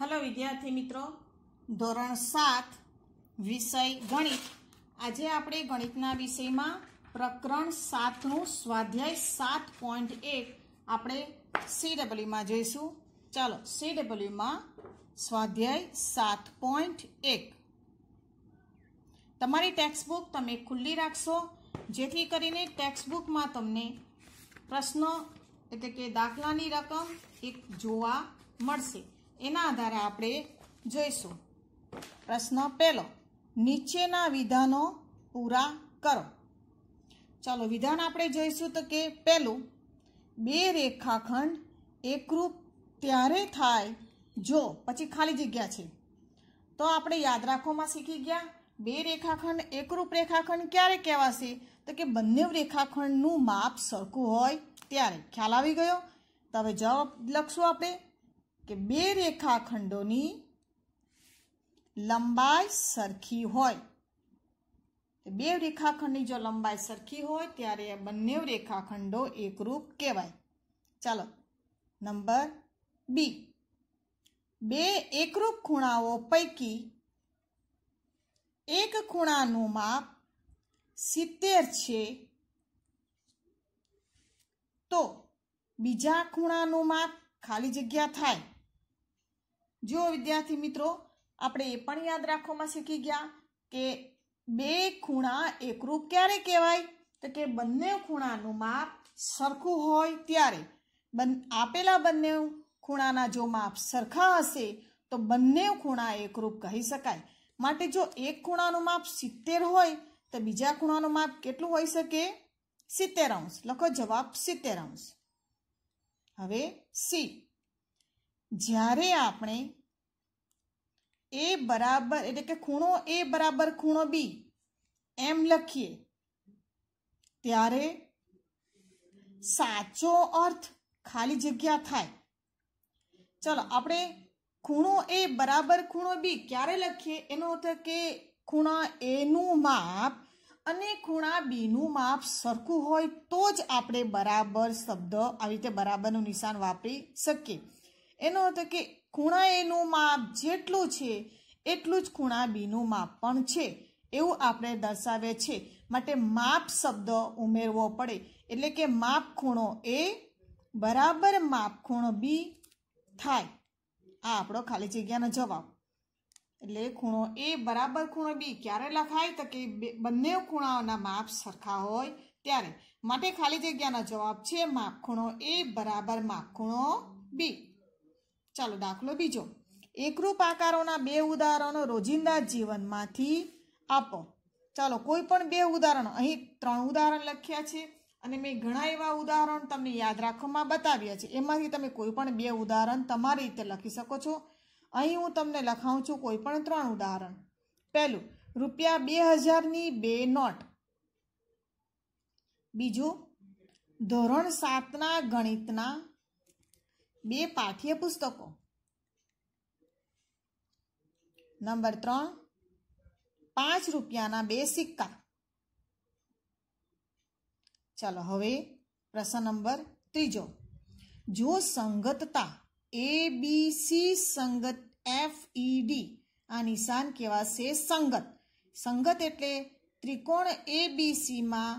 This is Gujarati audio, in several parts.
હલો વિદ્યાર્થી મિત્રો ધોરણ સાત વિષય ગણિત આજે આપણે ગણિતના વિષયમાં પ્રકરણ સાતનું સ્વાધ્યાય સાત પોઈન્ટ એક આપણે સીડબલ્યુમાં જઈશું ચાલો સીડબલ્યુમાં સ્વાધ્યાય સાત પોઈન્ટ એક તમારી ટેક્સ્ટબુક તમે ખુલ્લી રાખશો જેથી કરીને ટેક્સ્ટબુકમાં તમને પ્રશ્નો એટલે કે દાખલાની રકમ એક જોવા મળશે એના આધારે આપણે જોઈશું પ્રશ્ન પહેલો નીચેના વિધાનો પૂરા કરો ચાલો વિધાન આપણે જોઈશું તો કે પહેલું બે રેખાખંડ એકરૂપ ત્યારે થાય જો પછી ખાલી જગ્યા છે તો આપણે યાદ રાખવામાં શીખી ગયા બે રેખાખંડ એકરૂપ રેખાખંડ ક્યારે કહેવાશે તો કે બંને રેખાખંડનું માપ સરખું હોય ત્યારે ખ્યાલ આવી ગયો તો હવે જવાબ લખશું આપણે કે બે રેખાખંડોની લંબાઈ સરખી હોય બે રેખાખંડની જો લંબાઈ સરખી હોય ત્યારે બંને રેખાખંડો એકરૂપ કહેવાય ચાલો નંબર બી બે એકરૂપ ખૂણાઓ પૈકી એક ખૂણાનું માપ સિત્તેર છે તો બીજા ખૂણાનું માપ ખાલી જગ્યા થાય જો વિદ્યાર્થી મિત્રો આપણે એ પણ યાદ રાખવામાં શીખી ગયા કે બે ખૂણા એકરૂપ ક્યારે કહેવાય તો કે બંને ખૂણાનું માપ સરખું હોય ત્યારે બન આપેલા બંને ખૂણાના જો માપ સરખા હશે તો બંને ખૂણા એકરૂપ કહી શકાય માટે જો એક ખૂણાનું માપ સિત્તેર હોય તો બીજા ખૂણાનું માપ કેટલું હોઈ શકે સિત્તેર અંશ લખો જવાબ સિત્તેર અંશ હવે સી જ્યારે આપણે એ બરાબર એટલે કે ખૂણો એ બરાબર ખૂણો બી એમ લખીએ ત્યારે સાચો અર્થ ખાલી જગ્યા થાય ચલો આપણે ખૂણો એ બરાબર ખૂણો બી ક્યારે લખીએ એનો અર્થ કે ખૂણા એનું માપ અને ખૂણા બીનું માપ સરખું હોય તો જ આપણે બરાબર શબ્દ આવી રીતે બરાબરનું નિશાન વાપરી શકીએ એનો અર્થ કે ખૂણા એનું માપ જેટલું છે એટલું જ ખૂણા બીનું માપ પણ છે એવું આપણે દર્શાવે છે માટે માપ શબ્દ ઉમેરવો પડે એટલે કે માપ ખૂણો એ બરાબર માપ ખૂણો બી થાય આ આપણો ખાલી જગ્યાનો જવાબ એટલે ખૂણો એ બરાબર ખૂણો બી ક્યારે લખાય તો કે બંને ખૂણાઓના માપ સરખા હોય ત્યારે માટે ખાલી જગ્યાનો જવાબ છે માપ ખૂણો એ બરાબર માપ ખૂણો બી ચાલો દાખલો બીજો એકરૂપ આકારોના બે ઉદાહરણો રોજિંદા જીવનમાંથી આપો ચાલો કોઈ પણ બે ઉદાહરણ અહીં ત્રણ ઉદાહરણ લખ્યા છે અને મેં ઘણા એવા ઉદાહરણ તમને યાદ રાખવામાં બતાવ્યા છે એમાંથી તમે કોઈ પણ બે ઉદાહરણ તમારી રીતે લખી શકો છો અહીં હું તમને લખાવું છું કોઈ પણ ત્રણ ઉદાહરણ પહેલું રૂપિયા બે હજારની બે નોટ બીજું ધોરણ સાતના ગણિતના બે પાઠ્ય પુસ્તકો નંબર ત્રણ પાંચ રૂપિયાના બે સિક્કા ચાલો હવે પ્રશ્ન નંબર ત્રીજો જો સંગતતા એ બી સી સંગત એફ ઈ ડી આ નિશાન કહેવાશે સંગત સંગત એટલે ત્રિકોણ એ બી સીમાં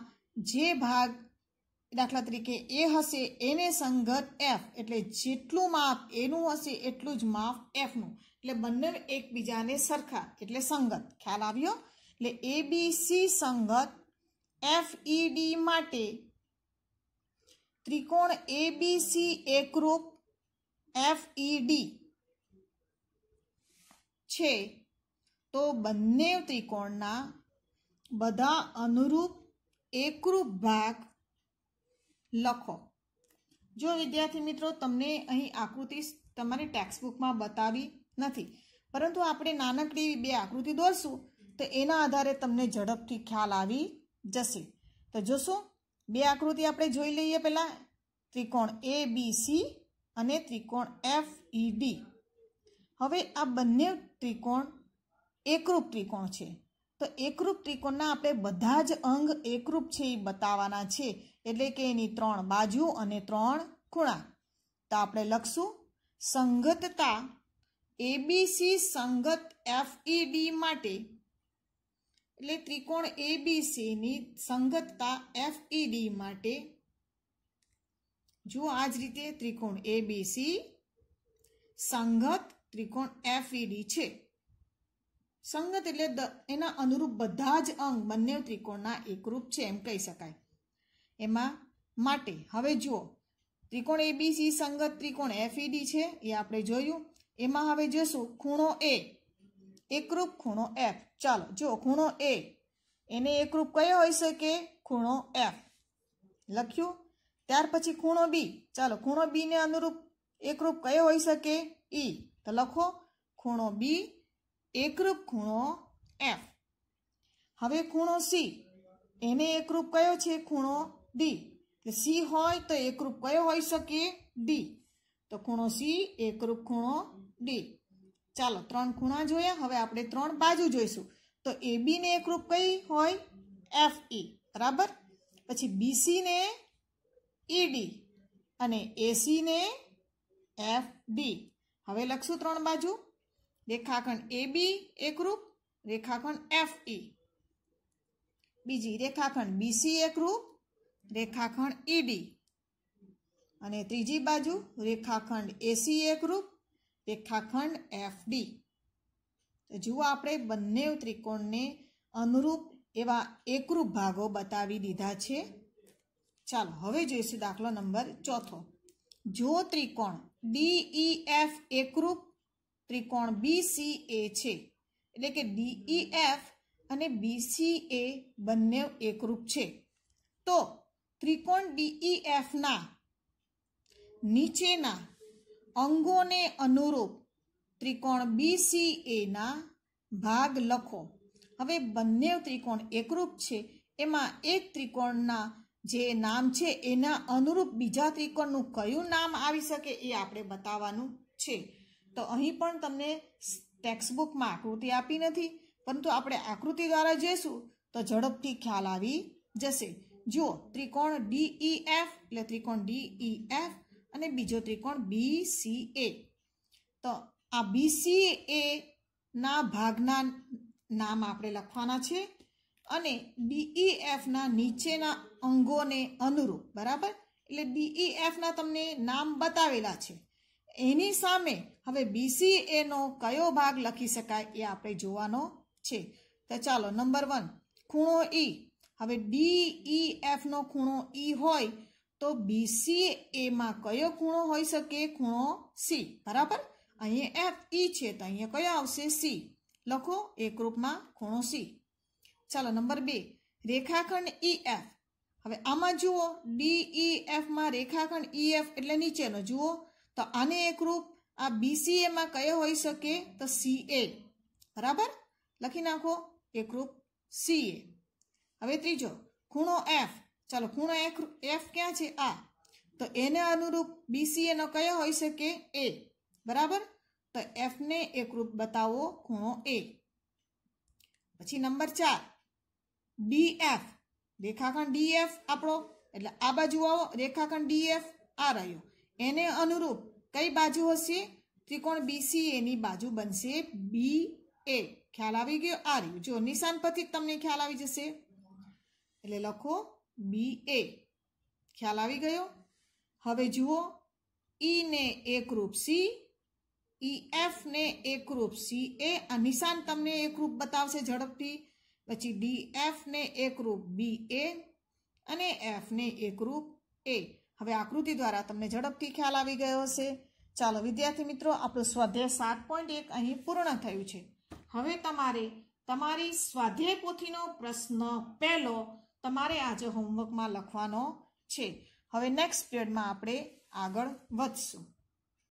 જે ભાગ દાખલા તરીકે એ હશે એને સંગત એફ એટલે જેટલું માપ એનું હશે એટલું જ માપ એફનું એટલે બંને એકબીજાને સરખા એટલે સંગત ખ્યાલ આવ્યો એટલે એ બી સી સંગત એફ ઈ ડી માટે ત્રિકોણ એ બી સી એકરૂપ એફ ઈ ડી છે તો બંને ત્રિકોણના બધા અનુરૂપ એકરૂપ ભાગ લખો જો વિદ્યાર્થી મિત્રો તમને અહીં આકૃતિ તમારી ટેક્સ્ટબુકમાં બતાવી નથી પરંતુ આપણે નાનકડી બે આકૃતિ દોરશું તો એના આધારે તમને ઝડપથી ખ્યાલ આવી જશે તો જોશું બે આકૃતિ આપણે જોઈ લઈએ પહેલાં ત્રિકોણ એ બી સી અને ત્રિકોણ એફ ઈ ડી હવે આ બંને ત્રિકોણ એકરૂપ ત્રિકોણ છે તો એકરૂપ ત્રિકોણના આપણે બધા જ અંગ એકરૂપ છે એ બતાવવાના છે એટલે કે એની ત્રણ બાજુ અને ત્રણ ખૂણા તો આપણે લખશું સંગતતા એબીસી સંગત એફઈડી માટે એટલે ત્રિકોણ એબીસીની સંગતતા એફ ડી માટે જુઓ આ જ રીતે ત્રિકોણ એબીસી સંગત ત્રિકોણ એફ એફઈડી છે સંગત એટલે એના અનુરૂપ બધા જ અંગ બંને ત્રિકોણના એકરૂપ છે એમ કહી શકાય એમાં માટે હવે જુઓ ત્રિકોણ એબીસી સંગત ત્રિકોણ એફઈડી e, છે એ આપણે જોયું એમાં હવે જોશું ખૂણો એ એકરૂપ ખૂણો એફ ચાલો જો ખૂણો એ એને એકરૂપ કયો હોઈ શકે ખૂણો એફ લખ્યું ત્યાર પછી ખૂણો બી ચાલો ખૂણો બીને અનુરૂપ એકરૂપ કયો હોઈ શકે ઈ e. તો લખો ખૂણો બી એકરૂપ ખૂણો એફ હવે ખૂણો સી એને એકરૂપ કયો છે ખૂણો ડી એટલે સી હોય તો એકરૂપ કયો હોઈ શકે ડી તો ખૂણો સી એકરૂપ ખૂણો ડી ચાલો ત્રણ ખૂણા જોયા હવે આપણે ત્રણ બાજુ જોઈશું તો એ બીને એકરૂપ કઈ હોય એફ ઈ બરાબર પછી બીસીને ઈડી અને એસીને એફ ડી હવે લખશું ત્રણ બાજુ રેખાખંડ એ બી એકરૂપ રેખાખંડ એફ ઈ e. બીજી રેખાખંડ બીસી એકરૂપ રેખાખંડ ઈડી e અને ત્રીજી બાજુ રેખાખંડ એસી એકરૂપ રેખાખંડ એફ ડી તો જુઓ આપણે બંને ત્રિકોણને અનુરૂપ એવા એકરૂપ ભાગો બતાવી દીધા છે ચાલો હવે જોઈશું દાખલો નંબર ચોથો જો ત્રિકોણ ડીઈ એફ e એકરૂપ ત્રિકોણ બીસી એ છે એટલે કે ડીઈ e, અને બીસી બંને એકરૂપ છે તો ત્રિકોણ ડીઈ એફના e, નીચેના અંગોને અનુરૂપ ત્રિકોણ બીસી એના ભાગ લખો હવે બંને ત્રિકોણ એકરૂપ છે એમાં એક ત્રિકોણના જે નામ છે એના અનુરૂપ બીજા ત્રિકોણનું કયું નામ આવી શકે એ આપણે બતાવવાનું છે તો અહીં પણ તમને ટેક્સ્ટબુકમાં આકૃતિ આપી નથી પરંતુ આપણે આકૃતિ દ્વારા જઈશું તો ઝડપથી ખ્યાલ આવી જશે જુઓ ત્રિકોણ ડીઈ એફ એટલે ત્રિકોણ ડીઈ એફ અને બીજો ત્રિકોણ બી સી એ તો આ બી સી એ ના ભાગના નામ આપણે લખવાના છે અને ડીઈ એફના નીચેના અંગોને અનુરૂપ બરાબર એટલે ડીઈ એફના તમને નામ બતાવેલા છે એની સામે હવે બીસીએનો કયો ભાગ લખી શકાય એ આપણે જોવાનો છે તો ચાલો નંબર વન ખૂણો ઈ e. હવે ડીઈ એફનો e ખૂણો ઈ e હોય તો બીસીએમાં કયો ખૂણો હોઈ શકે ખૂણો સી બરાબર અહીંયા એફ ઈ છે તો અહીંયા કયો આવશે સી લખો એકરૂપમાં ખૂણો સી ચાલો નંબર બે રેખાખંડ ઈ એફ હવે આમાં જુઓ ડીઈ એફમાં રેખાખંડ ઈ એફ એટલે નીચેનો જુઓ તો આને એકરૂપ આ બીસીએમાં કયો હોઈ શકે તો સીએ બરાબર લખી નાખો એકરૂપ સીએ હવે ત્રીજો ખૂણો એફ ચાલો ખૂણો એફ ક્યાં છે આ તો એને અનુરૂપ બીસીએનો કયો હોઈ શકે એ બરાબર તો એફને એકરૂપ બતાવો ખૂણો એ પછી નંબર ચાર ડીએફ રેખાખંડ ડીએફ આપણો એટલે આ બાજુ આવો રેખાખંડ ડીએફ આ રહ્યો એને અનુરૂપ કઈ બાજુ હશે ત્રિકોણ બીસી એની બાજુ બનશે બી એ ખ્યાલ આવી ગયો આ રહ્યું જો નિશાન પરથી તમને ખ્યાલ આવી જશે એટલે લખો બી એ ખ્યાલ આવી ગયો હવે જુઓ ઈ e ને એકરૂપ સી ઈ e એફ ને એકરૂપ સી એ આ નિશાન તમને એકરૂપ બતાવશે ઝડપથી પછી ડી એફ ને એકરૂપ બી એ અને એફ ને એકરૂપ એ હવે આકૃતિ દ્વારા તમને ઝડપથી ખ્યાલ આવી ગયો હશે ચાલો વિદ્યાર્થી મિત્રો આપણું સ્વાધ્યાય સાત પોઈન્ટ એક અહીં પૂર્ણ થયું છે હવે તમારે તમારી સ્વાધ્યાય પોથીનો પ્રશ્ન પહેલો તમારે આજે હોમવર્કમાં લખવાનો છે હવે નેક્સ્ટ પીરિયડમાં આપણે આગળ વધશું